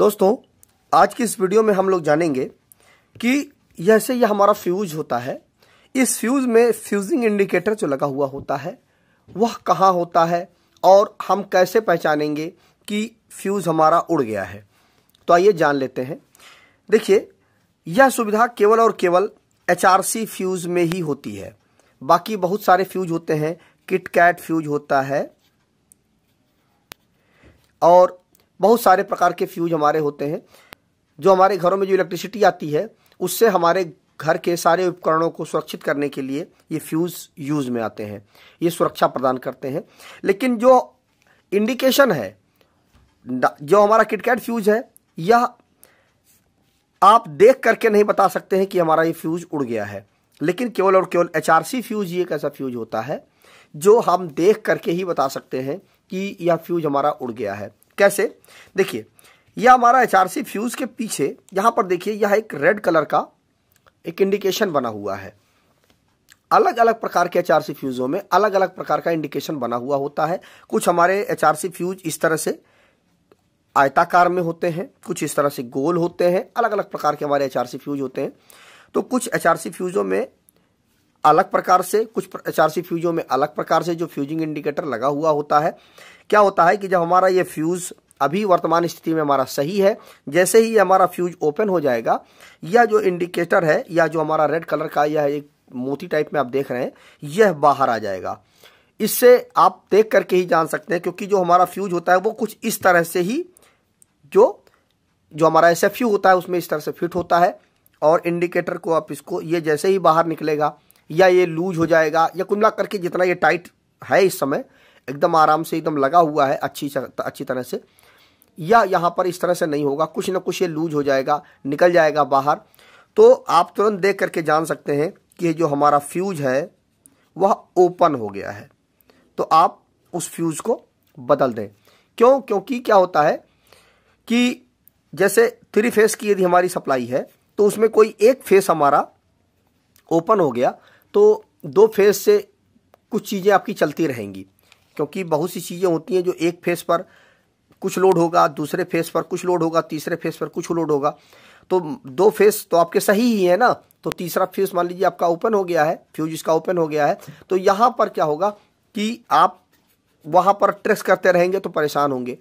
दोस्तों आज की इस वीडियो में हम लोग जानेंगे कि जैसे यह हमारा फ्यूज होता है इस फ्यूज में फ्यूजिंग इंडिकेटर जो लगा हुआ होता है वह कहाँ होता है और हम कैसे पहचानेंगे कि फ्यूज हमारा उड़ गया है तो आइए जान लेते हैं देखिए यह सुविधा केवल और केवल एच फ्यूज में ही होती है बाकी बहुत सारे फ्यूज होते हैं किट कैट फ्यूज होता है और बहुत सारे प्रकार के फ्यूज हमारे होते हैं जो हमारे घरों में जो इलेक्ट्रिसिटी आती है उससे हमारे घर के सारे उपकरणों को सुरक्षित करने के लिए ये फ्यूज़ यूज़ में आते हैं ये सुरक्षा प्रदान करते हैं लेकिन जो इंडिकेशन है जो हमारा किटकैट फ्यूज़ है यह आप देख करके नहीं बता सकते हैं कि हमारा ये फ्यूज़ उड़ गया है लेकिन केवल और केवल एच फ्यूज़ ये एक ऐसा फ्यूज़ होता है जो हम देख करके ही बता सकते हैं कि यह फ्यूज़ हमारा उड़ गया है कैसे देखिए यह हमारा एच आर सी फ्यूज़ के पीछे यहां पर देखिए यह एक रेड कलर का एक इंडिकेशन बना हुआ है अलग अलग प्रकार के एच फ्यूज़ों में अलग अलग प्रकार का इंडिकेशन बना हुआ होता है कुछ हमारे एच आर सी फ्यूज इस तरह से आयताकार में होते हैं कुछ इस तरह से गोल होते हैं अलग अलग प्रकार के हमारे एच फ्यूज होते हैं तो कुछ एच आर सी फ्यूज़ों में अलग प्रकार से कुछ एचआरसी फ्यूजों में अलग प्रकार से जो फ्यूजिंग इंडिकेटर लगा हुआ होता है क्या होता है कि जब हमारा ये फ्यूज़ अभी वर्तमान स्थिति में हमारा सही है जैसे ही हमारा फ्यूज ओपन हो जाएगा यह जो इंडिकेटर है या जो हमारा रेड कलर का यह एक मोती टाइप में आप देख रहे हैं यह बाहर आ जाएगा इससे आप देख करके ही जान सकते हैं क्योंकि जो हमारा फ्यूज होता है वो कुछ इस तरह से ही जो जो हमारा एस होता है उसमें इस तरह से फिट होता है और इंडिकेटर को आप इसको ये जैसे ही बाहर निकलेगा या ये लूज हो जाएगा या कुल मिला करके जितना ये टाइट है इस समय एकदम आराम से एकदम लगा हुआ है अच्छी अच्छी तरह से या यहाँ पर इस तरह से नहीं होगा कुछ ना कुछ ये लूज हो जाएगा निकल जाएगा बाहर तो आप तुरंत देख करके जान सकते हैं कि जो हमारा फ्यूज है वह ओपन हो गया है तो आप उस फ्यूज को बदल दें क्यों क्योंकि क्या होता है कि जैसे थ्री फेस की यदि हमारी सप्लाई है तो उसमें कोई एक फेस हमारा ओपन हो गया तो दो फेज़ से कुछ चीज़ें आपकी चलती रहेंगी क्योंकि बहुत सी चीज़ें होती हैं जो एक फेज़ पर कुछ लोड होगा दूसरे फेज़ पर कुछ लोड होगा तीसरे फेज़ पर कुछ लोड होगा तो दो फेज़ तो आपके सही ही है ना तो तीसरा फेज मान लीजिए आपका ओपन हो गया है फ्यूज इसका ओपन हो गया है तो यहाँ पर क्या होगा कि आप वहाँ पर ट्रेस करते रहेंगे तो परेशान होंगे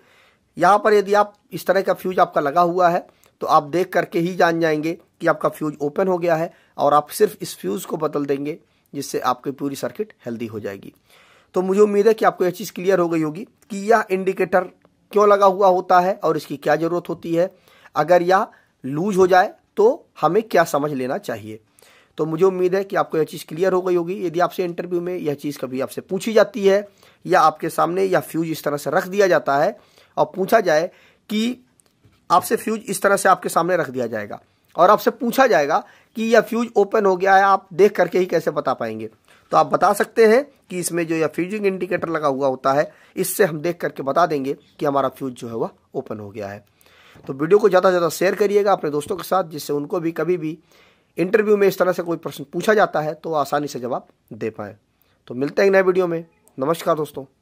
यहाँ पर यदि आप इस तरह का फ्यूज आपका लगा हुआ है तो आप देख करके ही जान जाएंगे कि आपका फ्यूज ओपन हो गया है और आप सिर्फ इस फ्यूज़ को बदल देंगे जिससे आपकी पूरी सर्किट हेल्दी हो जाएगी तो मुझे उम्मीद है कि आपको यह चीज़ क्लियर हो गई होगी कि यह इंडिकेटर क्यों लगा हुआ होता है और इसकी क्या ज़रूरत होती है अगर यह लूज हो जाए तो हमें क्या समझ लेना चाहिए तो मुझे उम्मीद है कि आपको यह चीज़ क्लियर हो गई होगी यदि आपसे इंटरव्यू में यह चीज़ कभी आपसे पूछी जाती है या आपके सामने यह फ्यूज इस तरह से रख दिया जाता है और पूछा जाए कि आपसे फ्यूज इस तरह से आपके सामने रख दिया जाएगा और आपसे पूछा जाएगा कि यह फ्यूज ओपन हो गया है आप देख करके ही कैसे बता पाएंगे तो आप बता सकते हैं कि इसमें जो यह फ्यूजिंग इंडिकेटर लगा हुआ होता है इससे हम देख करके बता देंगे कि हमारा फ्यूज जो है वह ओपन हो गया है तो वीडियो को ज़्यादा से ज़्यादा शेयर करिएगा अपने दोस्तों के साथ जिससे उनको भी कभी भी इंटरव्यू में इस तरह से कोई प्रश्न पूछा जाता है तो आसानी से जवाब दे पाएँ तो मिलते हैं नए वीडियो में नमस्कार दोस्तों